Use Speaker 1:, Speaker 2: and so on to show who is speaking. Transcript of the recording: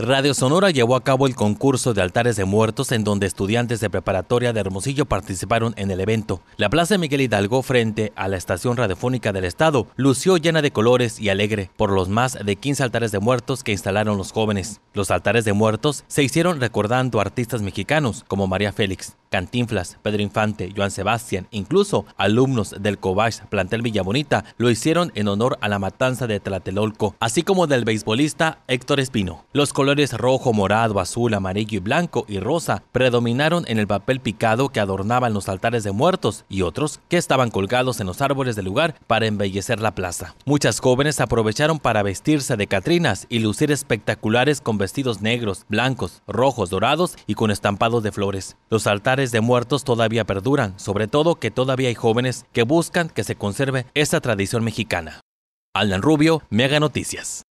Speaker 1: Radio Sonora llevó a cabo el concurso de altares de muertos en donde estudiantes de preparatoria de Hermosillo participaron en el evento. La Plaza Miguel Hidalgo frente a la estación radiofónica del estado lució llena de colores y alegre por los más de 15 altares de muertos que instalaron los jóvenes. Los altares de muertos se hicieron recordando artistas mexicanos como María Félix, Cantinflas, Pedro Infante, Joan Sebastián, incluso alumnos del Cobach Plantel Villa Bonita lo hicieron en honor a la matanza de Tlatelolco, así como del beisbolista Héctor Espino. Los colores rojo, morado, azul, amarillo y blanco y rosa predominaron en el papel picado que adornaban los altares de muertos y otros que estaban colgados en los árboles del lugar para embellecer la plaza. Muchas jóvenes aprovecharon para vestirse de catrinas y lucir espectaculares con vestidos negros, blancos, rojos, dorados y con estampados de flores. Los altares de muertos todavía perduran, sobre todo que todavía hay jóvenes que buscan que se conserve esta tradición mexicana. Alan Rubio, Mega Noticias.